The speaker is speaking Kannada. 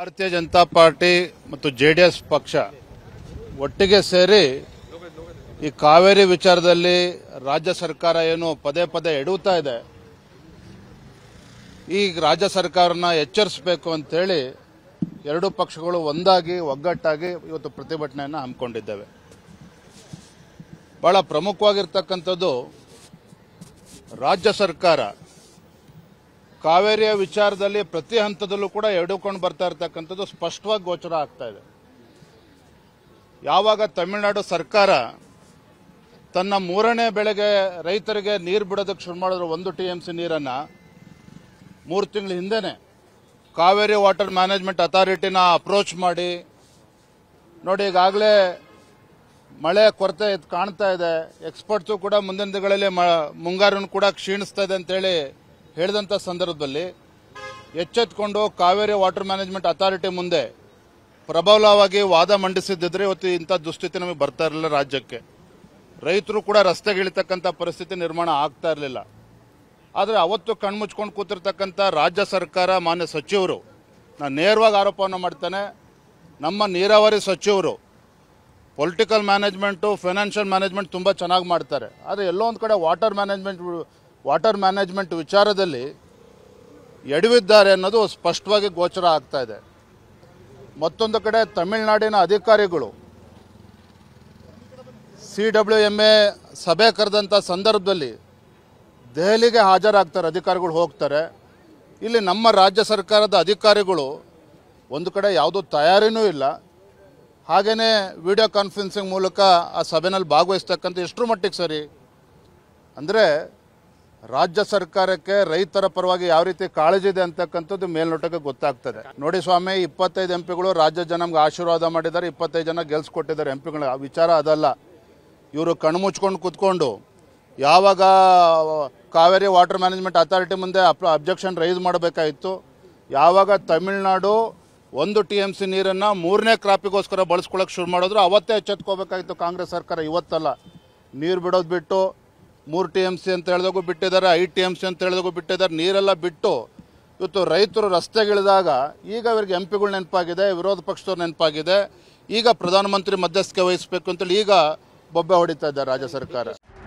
ಭಾರತೀಯ ಜನತಾ ಪಾರ್ಟಿ ಮತ್ತು ಜೆಡಿಎಸ್ ಪಕ್ಷ ಒಟ್ಟಿಗೆ ಸೇರಿ ಈ ಕಾವೇರಿ ವಿಚಾರದಲ್ಲಿ ರಾಜ್ಯ ಸರ್ಕಾರ ಏನು ಪದೇ ಪದೇ ಎಡುತ್ತಾ ಇದೆ ಈ ರಾಜ್ಯ ಸರ್ಕಾರನ ಎಚ್ಚರಿಸಬೇಕು ಅಂತೇಳಿ ಎರಡೂ ಪಕ್ಷಗಳು ಒಂದಾಗಿ ಒಗ್ಗಟ್ಟಾಗಿ ಇವತ್ತು ಪ್ರತಿಭಟನೆಯನ್ನು ಹಮ್ಮಿಕೊಂಡಿದ್ದೇವೆ ಬಹಳ ಪ್ರಮುಖವಾಗಿರ್ತಕ್ಕಂಥದ್ದು ರಾಜ್ಯ ಸರ್ಕಾರ ಕಾವೇರಿಯ ವಿಚಾರದಲ್ಲಿ ಪ್ರತಿ ಹಂತದಲ್ಲೂ ಕೂಡ ಎಡುಕೊಂಡು ಬರ್ತಾ ಇರತಕ್ಕಂಥದ್ದು ಸ್ಪಷ್ಟವಾಗಿ ಗೋಚರ ಆಗ್ತಾ ಇದೆ ಯಾವಾಗ ತಮಿಳುನಾಡು ಸರ್ಕಾರ ತನ್ನ ಮೂರನೇ ಬೆಳೆಗೆ ರೈತರಿಗೆ ನೀರು ಬಿಡೋದಕ್ಕೆ ಶುರು ಮಾಡಿದ್ರು ಒಂದು ಟಿ ಎಂ ಸಿ ನೀರನ್ನು ಮೂರು ತಿಂಗಳ ಹಿಂದೆನೆ ಕಾವೇರಿ ವಾಟರ್ ಮ್ಯಾನೇಜ್ಮೆಂಟ್ ಅಥಾರಿಟಿನ ಅಪ್ರೋಚ್ ಮಾಡಿ ನೋಡಿ ಈಗಾಗಲೇ ಮಳೆ ಕೊರತೆ ಕಾಣ್ತಾ ಇದೆ ಎಕ್ಸ್ಪರ್ಟ್ಸು ಕೂಡ ಮುಂದಿನ ದಿನಗಳಲ್ಲಿ ಮುಂಗಾರನ್ನು ಕೂಡ ಕ್ಷೀಣಿಸ್ತಾ ಇದೆ ಅಂತೇಳಿ ಹೇಳಿದಂಥ ಸಂದರ್ಭದಲ್ಲಿ ಎಚ್ಚೆತ್ಕೊಂಡು ಕಾವೇರಿ ವಾಟರ್ ಮ್ಯಾನೇಜ್ಮೆಂಟ್ ಅಥಾರಿಟಿ ಮುಂದೆ ಪ್ರಬಲವಾಗಿ ವಾದ ಮಂಡಿಸಿದ್ದಿದ್ರೆ ಇವತ್ತು ಇಂಥ ದುಸ್ಥಿತಿ ನಮಗೆ ಬರ್ತಾ ಇರಲಿಲ್ಲ ರಾಜ್ಯಕ್ಕೆ ರೈತರು ಕೂಡ ರಸ್ತೆಗಿಳಿತಕ್ಕಂಥ ಪರಿಸ್ಥಿತಿ ನಿರ್ಮಾಣ ಆಗ್ತಾ ಇರಲಿಲ್ಲ ಆದರೆ ಅವತ್ತು ಕಣ್ಮುಚ್ಕೊಂಡು ಕೂತಿರ್ತಕ್ಕಂಥ ರಾಜ್ಯ ಸರ್ಕಾರ ಮಾನ್ಯ ಸಚಿವರು ನಾನು ನೇರವಾಗಿ ಆರೋಪವನ್ನು ಮಾಡ್ತಾನೆ ನಮ್ಮ ನೀರಾವರಿ ಸಚಿವರು ಪೊಲಿಟಿಕಲ್ ಮ್ಯಾನೇಜ್ಮೆಂಟು ಫೈನಾನ್ಷಿಯಲ್ ಮ್ಯಾನೇಜ್ಮೆಂಟ್ ತುಂಬ ಚೆನ್ನಾಗಿ ಮಾಡ್ತಾರೆ ಆದರೆ ಎಲ್ಲೋ ಒಂದು ಕಡೆ ವಾಟರ್ ಮ್ಯಾನೇಜ್ಮೆಂಟ್ ವಾಟರ್ ಮ್ಯಾನೇಜ್ಮೆಂಟ್ ವಿಚಾರದಲ್ಲಿ ಎಡವಿದ್ದಾರೆ ಅನ್ನೋದು ಸ್ಪಷ್ಟವಾಗಿ ಗೋಚರ ಆಗ್ತಾ ಇದೆ ಮತ್ತೊಂದು ಕಡೆ ತಮಿಳುನಾಡಿನ ಅಧಿಕಾರಿಗಳು ಸಿ ಡಬ್ಲ್ಯೂ ಎಮ್ ಎ ಸಭೆ ಕರೆದಂಥ ಸಂದರ್ಭದಲ್ಲಿ ದೆಹಲಿಗೆ ಹಾಜರಾಗ್ತಾರೆ ಅಧಿಕಾರಿಗಳು ಹೋಗ್ತಾರೆ ಇಲ್ಲಿ ನಮ್ಮ ರಾಜ್ಯ ಸರ್ಕಾರದ ಅಧಿಕಾರಿಗಳು ಒಂದು ಕಡೆ ಯಾವುದೂ ತಯಾರಿನೂ ಇಲ್ಲ ಹಾಗೆಯೇ ವಿಡಿಯೋ ಕಾನ್ಫರೆನ್ಸಿಂಗ್ ಮೂಲಕ ಆ ಸಭೆಯಲ್ಲಿ ಭಾಗವಹಿಸ್ತಕ್ಕಂಥ ಎಷ್ಟರ ಮಟ್ಟಿಗೆ ಸರಿ ಅಂದರೆ ರಾಜ್ಯ ಸರ್ಕಾರಕ್ಕೆ ರೈತರ ಪರವಾಗಿ ಯಾವ ರೀತಿ ಕಾಳಜಿದೆ ಅಂತಕ್ಕಂಥದ್ದು ಮೇಲ್ನೋಟಕ್ಕೆ ಗೊತ್ತಾಗ್ತದೆ ನೋಡಿ ಸ್ವಾಮಿ ಇಪ್ಪತ್ತೈದು ಎಂ ಪಿಗಳು ರಾಜ್ಯ ಜನಗೆ ಆಶೀರ್ವಾದ ಮಾಡಿದ್ದಾರೆ ಇಪ್ಪತ್ತೈದು ಜನ ಗೆಲ್ಸ್ಕೊಟ್ಟಿದ್ದಾರೆ ಎಂ ಪಿಗಳ ವಿಚಾರ ಅದಲ್ಲ ಇವರು ಕಣ್ಮುಚ್ಕೊಂಡು ಕೂತ್ಕೊಂಡು ಯಾವಾಗ ಕಾವೇರಿ ವಾಟರ್ ಮ್ಯಾನೇಜ್ಮೆಂಟ್ ಅಥಾರಿಟಿ ಮುಂದೆ ಅಪ್ ಅಬ್ಜೆಕ್ಷನ್ ರೈಸ್ ಮಾಡಬೇಕಾಗಿತ್ತು ಯಾವಾಗ ತಮಿಳುನಾಡು ಒಂದು ಟಿ ಎಮ್ ಸಿ ನೀರನ್ನು ಮೂರನೇ ಕ್ರಾಪಿಗೋಸ್ಕರ ಬಳಸ್ಕೊಳ್ಳೋಕೆ ಶುರು ಮಾಡಿದ್ರು ಅವತ್ತೇ ಎಚ್ಚೆತ್ಕೋಬೇಕಾಗಿತ್ತು ಕಾಂಗ್ರೆಸ್ ಸರ್ಕಾರ ಇವತ್ತಲ್ಲ ನೀರು ಬಿಡೋದು ಬಿಟ್ಟು ಮೂರು ಟಿ ಎಮ್ ಸಿ ಅಂತ ಹೇಳಿದಾಗೂ ಬಿಟ್ಟಿದ್ದಾರೆ ಐ ಟಿ ಎಮ್ ಸಿ ಅಂತ ಹೇಳಿದಾಗೂ ಬಿಟ್ಟಿದ್ದಾರೆ ನೀರೆಲ್ಲ ಬಿಟ್ಟು ಇವತ್ತು ರೈತರು ರಸ್ತೆಗಿಳಿದಾಗ ಈಗ ಇವರಿಗೆ ಎಂ ಪಿಗಳು ನೆನಪಾಗಿದೆ ವಿರೋಧ ಪಕ್ಷದವ್ರು ನೆನಪಾಗಿದೆ ಈಗ ಪ್ರಧಾನಮಂತ್ರಿ ಮಧ್ಯಸ್ಥಿಕೆ ವಹಿಸಬೇಕು ಅಂತೇಳಿ ಈಗ ಬೊಬ್ಬೆ ಹೊಡಿತಾ ಇದ್ದಾರೆ ರಾಜ್ಯ ಸರ್ಕಾರ